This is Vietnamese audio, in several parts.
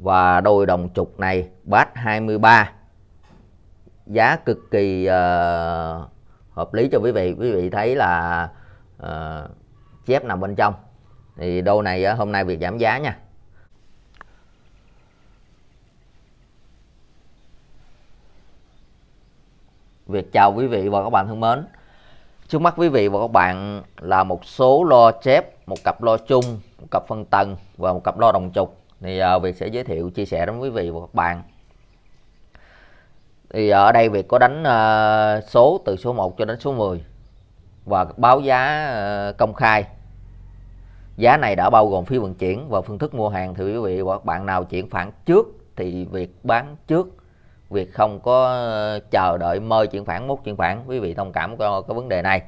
và đôi đồng trục này bát 23 giá cực kỳ uh, hợp lý cho quý vị quý vị thấy là uh, chép nằm bên trong thì đôi này uh, hôm nay việc giảm giá nha Việc chào quý vị và các bạn thân mến Trước mắt quý vị và các bạn là một số lo chép, một cặp lo chung, một cặp phân tầng và một cặp lo đồng trục thì giờ Việt sẽ giới thiệu chia sẻ đến quý vị và các bạn thì ở đây Việt có đánh ờ, số từ số 1 cho đến số 10 và báo giá ờ, công khai giá này đã bao gồm phí vận chuyển và phương thức mua hàng thì quý vị và các bạn nào chuyển khoản trước thì việc bán trước việc không có ờ, chờ đợi mời chuyển khoản mốt chuyển khoản quý vị thông cảm cho cái vấn đề này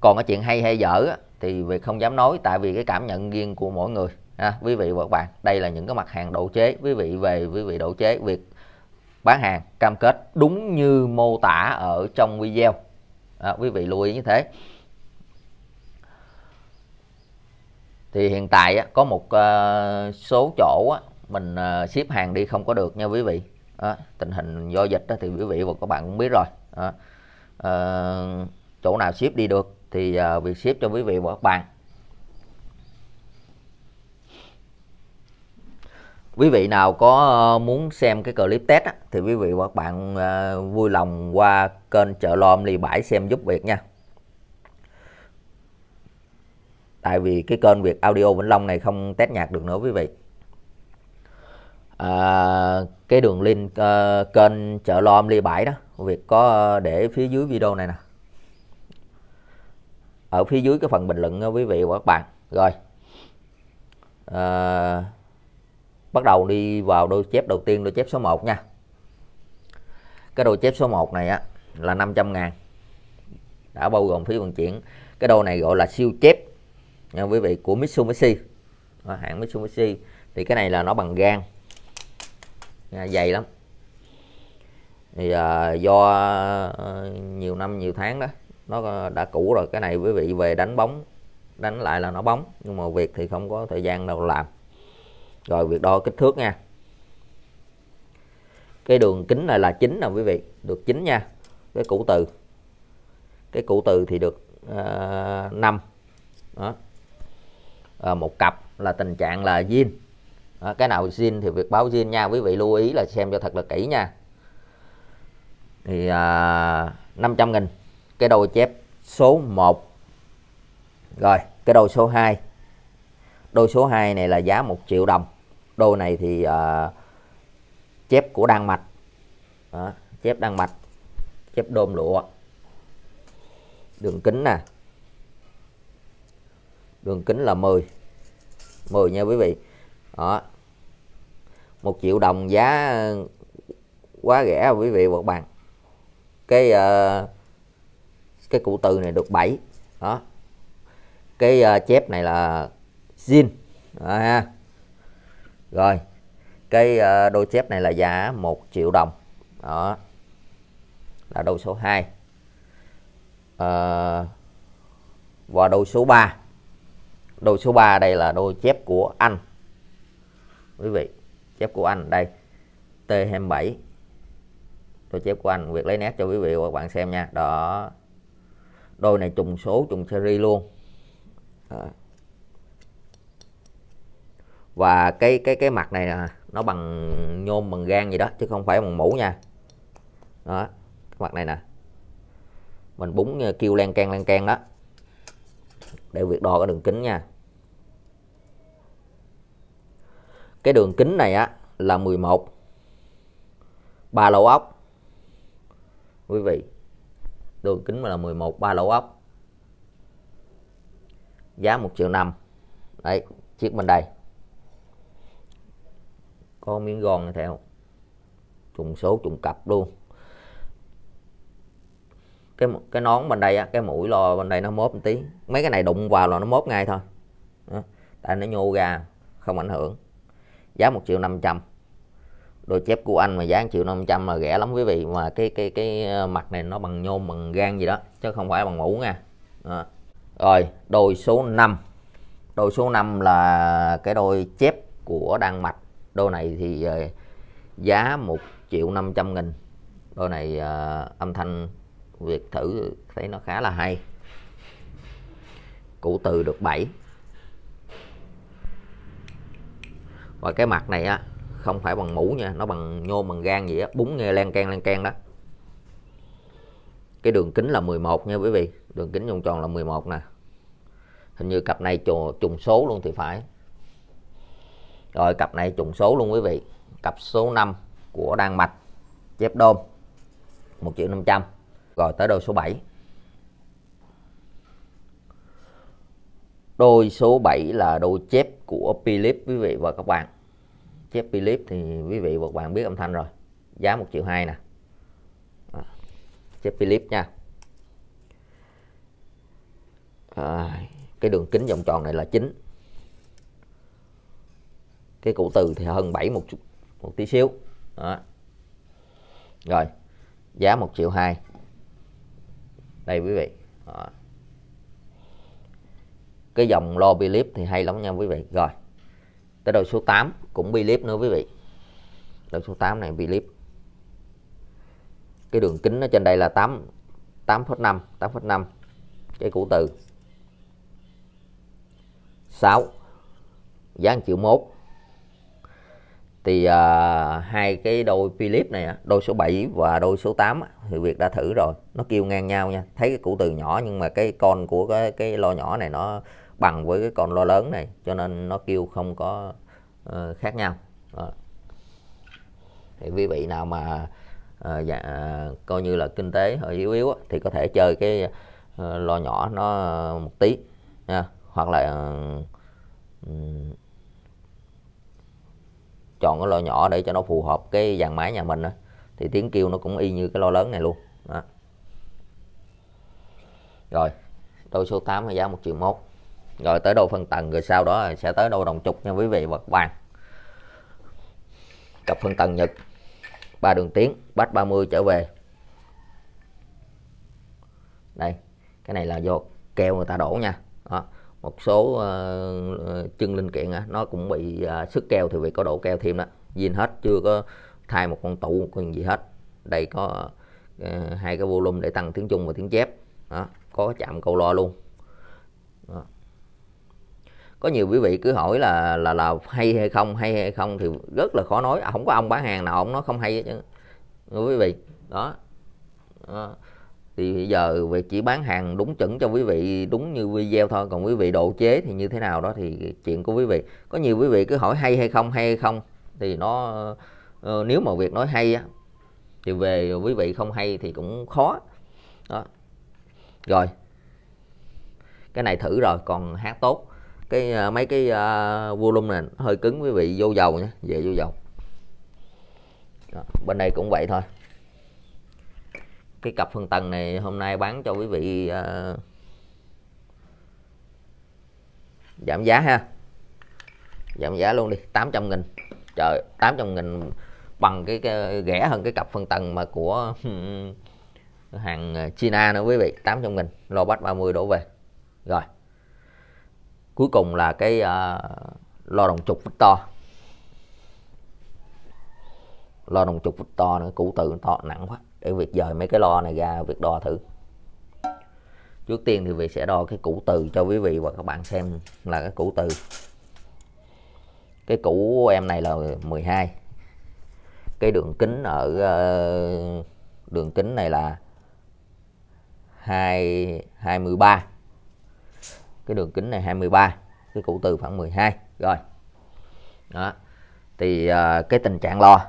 còn cái chuyện hay hay dở thì việc không dám nói tại vì cái cảm nhận riêng của mỗi người à, quý vị và các bạn đây là những cái mặt hàng độ chế quý vị về quý vị độ chế việc bán hàng cam kết đúng như mô tả ở trong video à, quý vị lưu ý như thế thì hiện tại có một ờ, số chỗ mình ờ, ship hàng đi không có được nha quý vị à, tình hình do dịch thì quý vị và các bạn cũng biết rồi à, chỗ nào ship đi được thì việc ship cho quý vị và các bạn quý vị nào có ờ, muốn xem cái clip test á, thì quý vị và các bạn ờ, vui lòng qua kênh chợ lom ly bãi xem giúp việc nha tại vì cái kênh việt audio vĩnh long này không test nhạc được nữa quý vị à, cái đường link kênh chợ lom ly bãi đó việt có để phía dưới video này nè ở phía dưới cái phần bình luận quý vị và các bạn rồi à, bắt đầu đi vào đôi chép đầu tiên đôi chép số 1 nha cái đôi chép số 1 này á là 500 ngàn đã bao gồm phí vận chuyển cái đôi này gọi là siêu chép nha quý vị của Mitsubishi đó, hãng Mitsubishi thì cái này là nó bằng gan nha, dày lắm thì à, do à, nhiều năm nhiều tháng đó nó đã cũ rồi cái này quý vị về đánh bóng đánh lại là nó bóng nhưng mà việc thì không có thời gian đâu làm rồi việc đo kích thước nha cái đường kính này là chín nè quý vị được chín nha cái củ từ cái củ từ thì được uh, à, 5 đó à, một cặp là tình trạng là zin cái nào zin thì việc báo zin nha quý vị lưu ý là xem cho thật là kỹ nha thì à, 500 nghìn cái đôi chép số 1 rồi cái đôi số 2 đôi số 2 này là giá 1 triệu đồng đô này thì uh, chép của Đan Mạch đó, chép Đan Mạch chép đôm lụa đường kính nè đường kính là 10 10 nha quý vị đó một triệu đồng giá ờ, quá rẻ quý vị và các bạn cái uh, cái cụ từ này được 7 đó cái uh, chép này là zin đó ha rồi cái ờ, đôi chép này là giá 1 triệu đồng đó là đôi số 2 à, ờ, và đôi số 3 đôi số 3 đây là đôi chép của anh quý vị chép của anh đây T27 đôi chép của anh việc lấy nét cho quý vị và bạn xem nha đó đôi này trùng số trùng series luôn à và cái cái cái mặt này nó bằng nhôm bằng gan gì đó chứ không phải bằng mũ nha đó cái mặt này nè mình búng ờ, kêu len can len can đó để việc đo cái đường kính nha cái đường kính này á là 11 ba lỗ ốc quý vị đường kính mà là 11 ba lỗ ốc giá 1 triệu năm đấy chiếc bên đây có miếng gòn theo trùng số trùng cặp luôn cái cái nón bên đây á, cái mũi lo bên đây nó mốt một tí mấy cái này đụng vào là nó mốt ngay thôi đó. tại nó nhô ra không ảnh hưởng giá một triệu năm trăm đôi chép của anh mà giá 1 triệu 500 là rẻ lắm quý vị mà cái cái cái ờ, mặt này nó bằng nhôm bằng gan gì đó chứ không phải bằng mũ nha à. rồi đôi số 5 đôi số 5 là cái đôi chép của đan mạch đô này thì uh, giá 1 triệu 500 nghìn đô này uh, âm thanh việc thử thấy nó khá là hay cụ từ được 7 và cái mặt này á không phải bằng mũ nha nó bằng nhôm bằng gan gì á búng nghe lan can lan can đó cái đường kính là 11 nha quý vị đường kính vòng tròn là 11 nè hình như cặp này trùng số luôn thì phải rồi cặp này trùng số luôn quý vị. Cặp số 5 của Đan Mạch. Chép đôm. 1 triệu 500. Rồi tới đôi số 7. Đôi số 7 là đôi chép của Philip quý vị và các bạn. Chép Philip thì quý vị và các bạn biết âm thanh rồi. Giá 1 triệu 2 nè. À, chép Philip nha. À, cái đường kính vòng tròn này là 9 cái cụ từ thì hơn 7 một chút một tí xíu đó. rồi giá 1 triệu 2 đây quý vị đó. cái dòng lo clip thì hay lắm nha quý vị rồi tới đầu số 8 cũng clip nữa quý vị đầu số 8 này clip cái đường kính ở trên đây là 8 8,5 8,5 cái củ từ 6 giá 1 triệu 1 thì à, hai cái đôi Philip này đôi số 7 và đôi số 8 thì việc đã thử rồi nó kêu ngang nhau nha thấy cái củ từ nhỏ nhưng mà cái con của cái cái lo nhỏ này nó bằng với cái con lo lớn này cho nên nó kêu không có uh, khác nhau đó. thì quý vị nào mà uh, dạ, uh, coi như là kinh tế hơi yếu yếu thì có thể chơi cái uh, lo nhỏ nó một tí nha hoặc là uh, chọn cái lò nhỏ để cho nó phù hợp cái dàn máy nhà mình đó. thì tiếng kêu nó cũng y như cái lò lớn này luôn đó. rồi đôi số 8 giá 1 triệu mốt rồi tới đâu phân tầng rồi sau đó sẽ tới đâu đồng trục nha quý vị và các bạn cặp phân tầng Nhật ba đường tiến bách 30 trở về đây cái này là do keo người ta đổ nha một số uh, chân linh kiện á, nó cũng bị uh, sức keo thì bị có độ keo thêm đó zin hết chưa có thay một con tụ một con gì hết đây có uh, hai cái volume để tăng tiếng trung và tiếng chép đó, có chạm câu lo luôn đó. có nhiều quý vị cứ hỏi là là là hay hay không hay hay không thì rất là khó nói à, không có ông bán hàng nào ông nó không hay chứ quý vị đó, đó thì bây giờ về chỉ bán hàng đúng chuẩn cho quý vị đúng như video thôi còn quý vị độ chế thì như thế nào đó thì chuyện của quý vị có nhiều quý vị cứ hỏi hay hay không hay hay không thì nó ờ, nếu mà việc nói hay á thì về quý vị không hay thì cũng khó đó rồi cái này thử rồi còn hát tốt cái ờ, mấy cái uh, volume này hơi cứng quý vị vô dầu nhé về vô dầu đó. bên đây cũng vậy thôi cái cặp phân tầng này hôm nay bán cho quý vị uh, giảm giá ha giảm giá luôn đi 800 nghìn trời 800 nghìn bằng cái, cái rẻ hơn cái cặp phân tầng mà của hàng China nữa quý vị 800 nghìn lô bách 30 đổ về rồi cuối cùng là cái uh, ờ, lo đồng trục to lo đồng trục to nữa củ từ to nặng quá để Việt dời mấy cái lo này ra việc đo thử trước tiên thì Việt sẽ đo cái củ từ cho quý vị và các bạn xem là cái củ từ cái củ của em này là 12 cái đường kính ở ờ, đường kính này là 2 23 cái đường kính này 23 cái củ từ khoảng 12 rồi đó thì ờ, cái tình trạng lo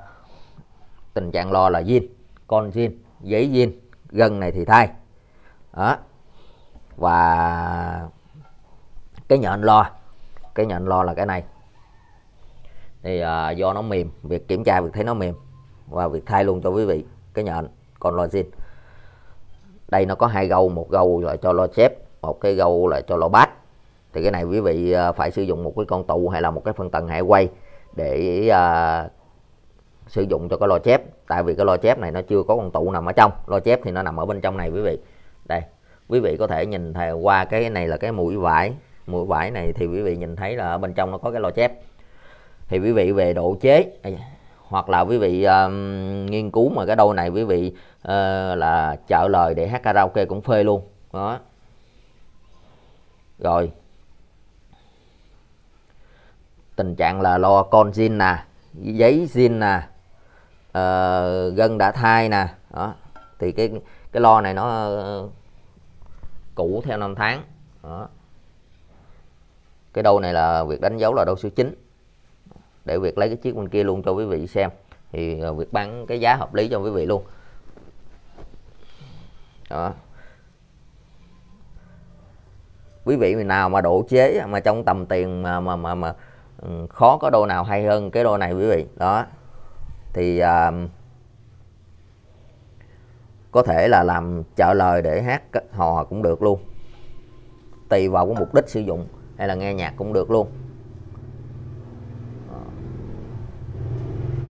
tình trạng lo là zin con zin giấy zin gần này thì thay đó và cái nhện lo cái nhện lo là cái này thì à, do nó mềm việc kiểm tra việc thấy nó mềm và việc thay luôn cho quý vị cái nhện còn lo zin đây nó có hai gâu một gâu là cho lo chép một cái gâu là cho lo bát thì cái này quý vị à, phải sử dụng một cái con tụ hay là một cái phần tầng hệ quay để à, sử dụng cho cái lo chép tại vì cái lo chép này nó chưa có con tụ nằm ở trong lo chép thì nó nằm ở bên trong này quý vị đây quý vị có thể nhìn thấy qua cái này là cái mũi vải mũi vải này thì quý vị nhìn thấy là bên trong nó có cái lo chép thì quý vị về độ chế hoặc là quý vị uh, nghiên cứu mà cái đôi này quý vị uh, là chợ lời để hát karaoke cũng phê luôn đó rồi tình trạng là lo con zin nè giấy zin nè uh, gân đã thai nè đó thì cái cái lo này nó uh, cũ theo năm tháng đó. cái đô này là việc đánh dấu là đô số 9 để việc lấy cái chiếc bên kia luôn cho quý vị xem thì uh, ờ, việc bán cái giá hợp lý cho quý vị luôn đó quý vị nào mà độ chế mà trong tầm tiền mà mà mà, mà ừ, khó có đô nào hay hơn cái đô này quý vị đó thì à, có thể là làm trợ lời để hát hò cũng được luôn tùy vào cái mục đích sử dụng hay là nghe nhạc cũng được luôn